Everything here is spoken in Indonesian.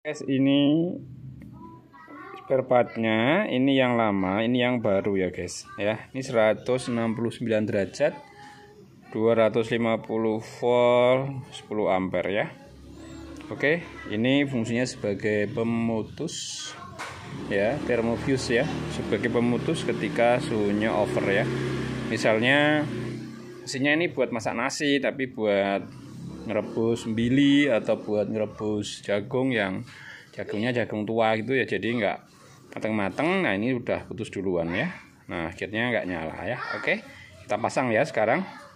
Guys, ini spare partnya, ini yang lama, ini yang baru ya guys. Ya, ini 169 derajat, 250 volt, 10 ampere ya. Oke, ini fungsinya sebagai pemutus ya, termofuse ya, sebagai pemutus ketika suhunya over ya. Misalnya mesinnya ini buat masak nasi tapi buat ngerebus bili atau buat ngerebus jagung yang jagungnya jagung tua gitu ya jadi nggak mateng-mateng nah ini udah putus duluan ya nah akhirnya nggak nyala ya oke kita pasang ya sekarang